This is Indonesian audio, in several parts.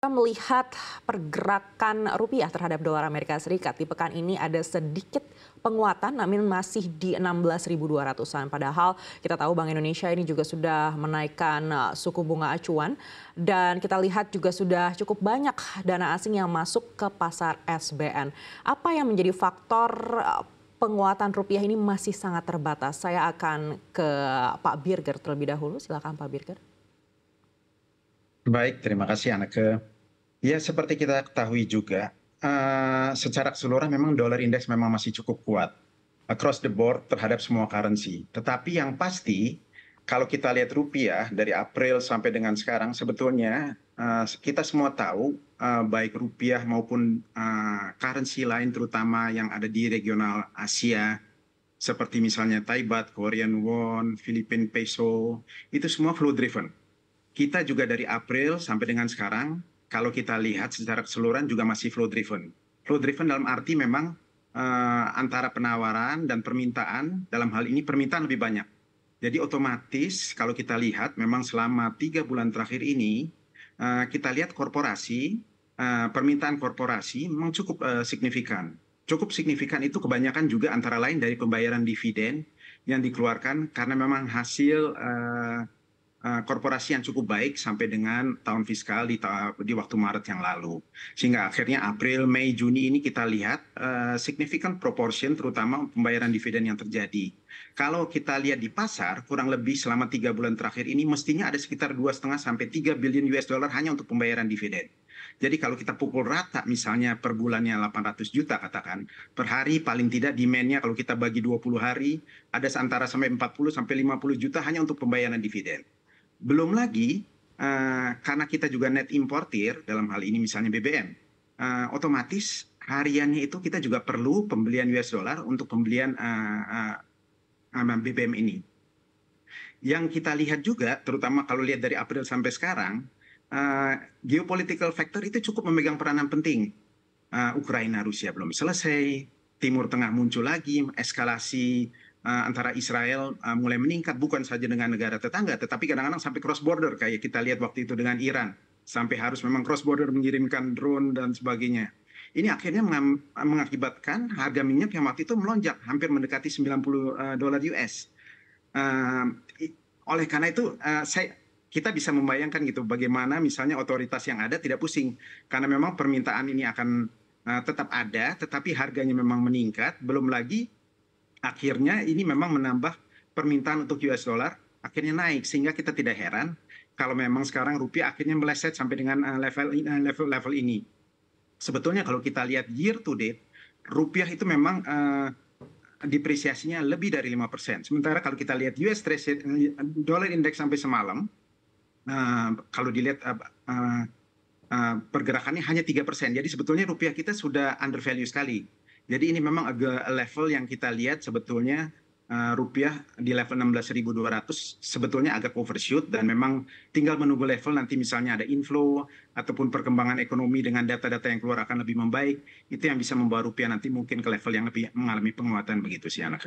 Kita melihat pergerakan rupiah terhadap dolar Amerika Serikat di pekan ini ada sedikit penguatan namun masih di 16.200-an. Padahal kita tahu Bank Indonesia ini juga sudah menaikkan uh, suku bunga acuan dan kita lihat juga sudah cukup banyak dana asing yang masuk ke pasar SBN. Apa yang menjadi faktor uh, penguatan rupiah ini masih sangat terbatas? Saya akan ke Pak Birger terlebih dahulu. Silakan Pak Birger. Baik, terima kasih Anak ya seperti kita ketahui juga eh, secara keseluruhan memang dolar indeks memang masih cukup kuat across the board terhadap semua currency. Tetapi yang pasti kalau kita lihat rupiah dari April sampai dengan sekarang sebetulnya uh, kita semua tahu uh, baik rupiah maupun uh, currency lain terutama yang ada di regional Asia seperti misalnya Thai baht, Korean won, Philippine peso itu semua flow driven. Kita juga dari April sampai dengan sekarang kalau kita lihat secara keseluruhan juga masih flow driven. Flow driven dalam arti memang uh, antara penawaran dan permintaan, dalam hal ini permintaan lebih banyak. Jadi otomatis kalau kita lihat memang selama tiga bulan terakhir ini, uh, kita lihat korporasi, uh, permintaan korporasi memang cukup uh, signifikan. Cukup signifikan itu kebanyakan juga antara lain dari pembayaran dividen yang dikeluarkan karena memang hasil uh, Eh, korporasi yang cukup baik sampai dengan tahun fiskal di, di waktu Maret yang lalu. Sehingga akhirnya April, Mei, Juni ini kita lihat uh, significant proportion terutama pembayaran dividen yang terjadi. Kalau kita lihat di pasar, kurang lebih selama tiga bulan terakhir ini mestinya ada sekitar dua setengah sampai 3 billion US dollar hanya untuk pembayaran dividen. Jadi kalau kita pukul rata misalnya per bulannya 800 juta katakan, per hari paling tidak demand-nya kalau kita bagi 20 hari ada seantara sampai 40 sampai 50 juta hanya untuk pembayaran dividen belum lagi uh, karena kita juga net importer dalam hal ini misalnya BBM uh, eh, otomatis hariannya itu kita juga perlu pembelian US dollar untuk pembelian uh, eh, uh, BBM ini yang kita lihat juga terutama kalau lihat dari April sampai sekarang uh, geopolitical factor itu cukup memegang peranan penting uh, Ukraina Rusia belum selesai Timur Tengah muncul lagi eskalasi Eh, antara Israel eh, mulai meningkat bukan saja dengan negara tetangga, tetapi kadang-kadang sampai cross border kayak kita lihat waktu itu dengan Iran, sampai harus memang cross border mengirimkan drone dan sebagainya. Ini akhirnya mengakibatkan harga minyak yang waktu itu melonjak hampir mendekati 90 eh, dolar US. Uh, oleh karena itu uh, saya kita bisa membayangkan gitu bagaimana misalnya otoritas yang ada tidak pusing karena memang permintaan ini akan uh, tetap ada tetapi harganya memang meningkat belum lagi akhirnya ini memang menambah permintaan untuk US dollar akhirnya naik sehingga kita tidak heran kalau memang sekarang rupiah akhirnya meleset sampai dengan eh, level eh, level level ini. Sebetulnya kalau kita lihat year to date rupiah itu memang uh, depresiasinya lebih dari lima persen. Sementara kalau kita lihat US dollar index sampai semalam uh, kalau dilihat uh, uh, uh, pergerakannya hanya tiga persen. Jadi sebetulnya rupiah kita sudah undervalue sekali jadi ini memang agak level yang kita lihat sebetulnya uh, rupiah di level 16.200 sebetulnya agak overshoot dan memang tinggal menunggu level nanti misalnya ada inflow ataupun perkembangan ekonomi dengan data-data yang keluar akan lebih membaik itu yang bisa membawa rupiah nanti mungkin ke level yang lebih mengalami penguatan begitu sih anak.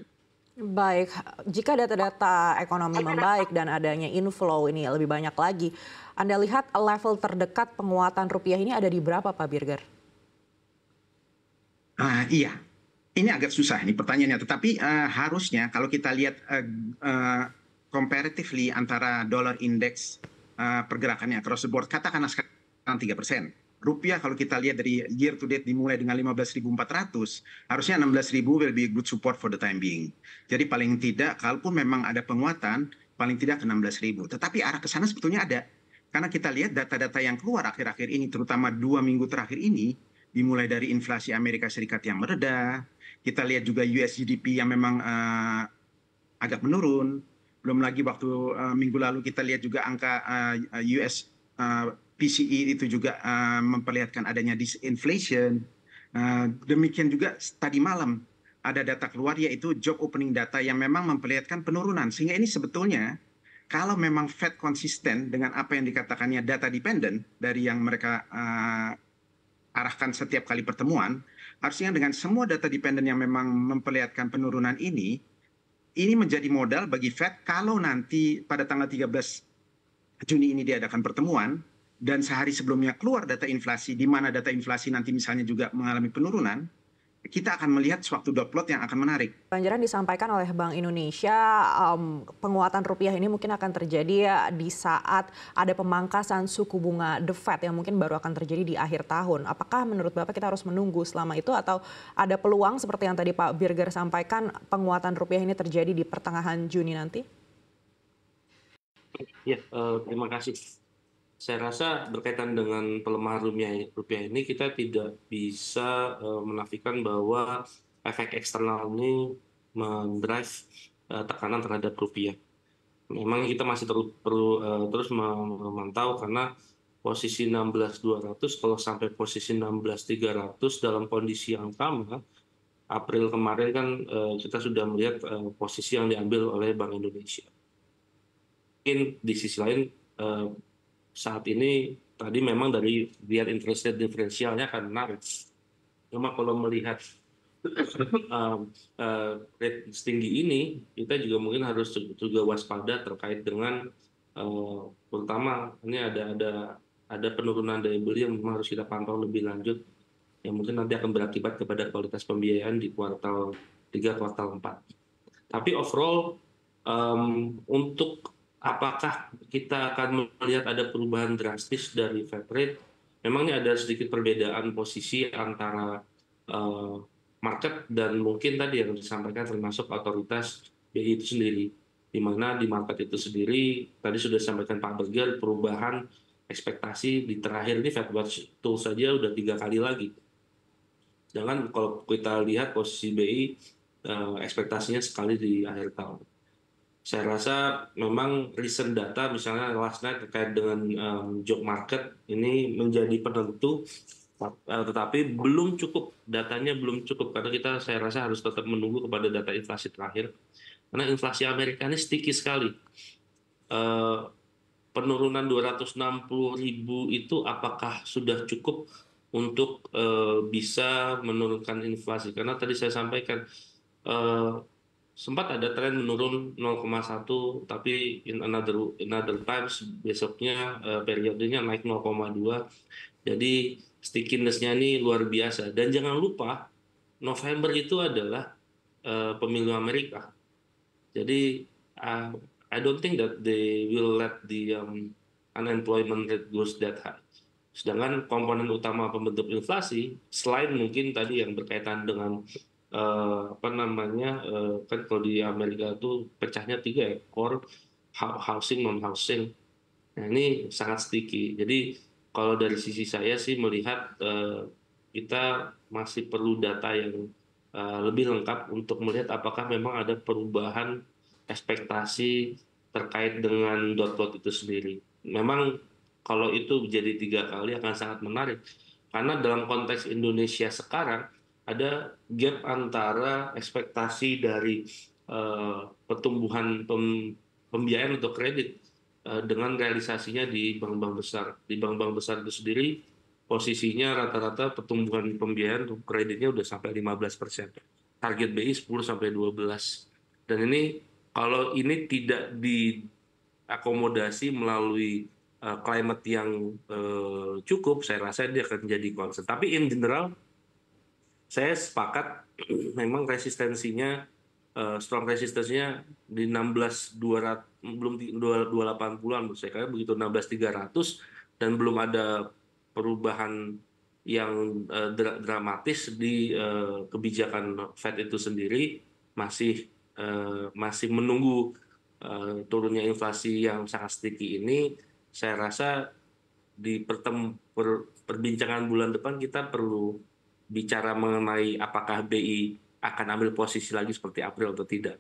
Baik, jika data-data ekonomi membaik dan adanya inflow ini lebih banyak lagi, Anda lihat level terdekat penguatan rupiah ini ada di berapa Pak Birger? Uh, iya, ini agak susah nih pertanyaannya. Tetapi uh, harusnya kalau kita lihat uh, uh, comparatively antara dollar index uh, pergerakannya across the board, katakanlah sekarang tiga persen. Rupiah kalau kita lihat dari year to date dimulai dengan 15.400, harusnya 16.000 will be a good support for the time being. Jadi paling tidak, kalaupun memang ada penguatan, paling tidak ke 16.000. Tetapi arah ke sana sebetulnya ada. Karena kita lihat data-data yang keluar akhir-akhir ini, terutama dua minggu terakhir ini, dimulai dari inflasi amerika serikat yang mereda, kita lihat juga us gdp yang memang uh, agak menurun belum lagi waktu uh, minggu lalu kita lihat juga angka uh, eh, US uh, PCE itu juga uh, memperlihatkan adanya disinflation. Uh, demikian juga tadi malam ada data keluar yaitu job opening data yang memang memperlihatkan penurunan. Sehingga ini sebetulnya kalau memang Fed konsisten dengan apa yang dikatakannya data dependent dari yang mereka uh, arahkan setiap kali pertemuan, harusnya dengan semua data dependen yang memang memperlihatkan penurunan ini, ini menjadi modal bagi Fed kalau nanti pada tanggal 13 Juni ini diadakan pertemuan, dan sehari sebelumnya keluar data inflasi, di mana data inflasi nanti misalnya juga mengalami penurunan, kita akan melihat suatu dot yang akan menarik. Banjaran disampaikan oleh Bank Indonesia, um, penguatan rupiah ini mungkin akan terjadi ya di saat ada pemangkasan suku bunga The Fed yang mungkin baru akan terjadi di akhir tahun. Apakah menurut Bapak kita harus menunggu selama itu atau ada peluang seperti yang tadi Pak Birger sampaikan penguatan rupiah ini terjadi di pertengahan Juni nanti? Ya, uh, terima kasih saya rasa berkaitan dengan pelemahan rupiah, rupiah ini kita tidak bisa uh, menafikan bahwa efek eksternal ini mendrive uh, tekanan terhadap rupiah. Memang kita masih perlu uh, terus memantau karena posisi 16.200 kalau sampai posisi 16.300 dalam kondisi yang sama April kemarin kan uh, kita sudah melihat uh, posisi yang diambil oleh Bank Indonesia. Mungkin di sisi lain uh, saat ini tadi memang dari biar interest rate diferensialnya akan menarik. Cuma kalau melihat uh, uh, rate setinggi ini, kita juga mungkin harus juga waspada terkait dengan uh, terutama ini ada ada ada penurunan daya beli yang memang harus kita pantau lebih lanjut yang mungkin nanti akan berakibat kepada kualitas pembiayaan di kuartal 3 kuartal 4. Tapi overall um, untuk apakah kita akan melihat ada perubahan drastis dari Fed rate? Memang ini ada sedikit perbedaan posisi antara uh, market dan mungkin tadi yang disampaikan termasuk otoritas BI itu sendiri. Di mana di market itu sendiri, tadi sudah disampaikan Pak Berger, perubahan ekspektasi di terakhir ini Fed Watch Tool saja sudah tiga kali lagi. Jangan kalau kita lihat posisi BI eh, ekspektasinya sekali di akhir tahun saya rasa memang recent data misalnya last night terkait dengan um, job market ini menjadi penentu eh, tetapi belum cukup datanya belum cukup karena kita saya rasa harus tetap menunggu kepada data inflasi terakhir karena inflasi Amerika ini sticky sekali eh, penurunan 260 ribu itu apakah sudah cukup untuk eh, bisa menurunkan inflasi karena tadi saya sampaikan sempat ada tren menurun 0,1 tapi in another in another times besoknya uh, periodenya naik 0,2 jadi stickinessnya ini luar biasa dan jangan lupa November itu adalah uh, pemilu Amerika jadi uh, I don't think that they will let the um, unemployment rate goes that high sedangkan komponen utama pembentuk inflasi selain mungkin tadi yang berkaitan dengan uh, apa namanya uh, kan kalau di Amerika itu pecahnya tiga ya core housing non housing nah ini sangat sticky jadi kalau dari sisi saya sih melihat uh, kita masih perlu data yang uh, lebih lengkap untuk melihat apakah memang ada perubahan ekspektasi terkait dengan dot plot itu sendiri memang kalau itu jadi tiga kali akan sangat menarik karena dalam konteks Indonesia sekarang ada gap antara ekspektasi dari uh, pertumbuhan pem, pembiayaan untuk kredit uh, dengan realisasinya di bank-bank besar. Di bank-bank besar itu sendiri posisinya rata-rata pertumbuhan pembiayaan untuk kreditnya sudah sampai 15 persen. Target BI 10 sampai 12. Dan ini kalau ini tidak diakomodasi melalui uh, climate yang uh, cukup, saya rasa dia akan jadi concern. Tapi in general saya sepakat memang resistensinya uh, strong resistensinya di 16 200 belum 280-an menurut saya karena begitu 16 300 dan belum ada perubahan yang uh, dra dramatis di uh, kebijakan Fed itu sendiri masih uh, masih menunggu uh, turunnya inflasi yang sangat sticky ini saya rasa di per perbincangan bulan depan kita perlu bicara mengenai apakah bi akan ambil posisi lagi seperti april atau tidak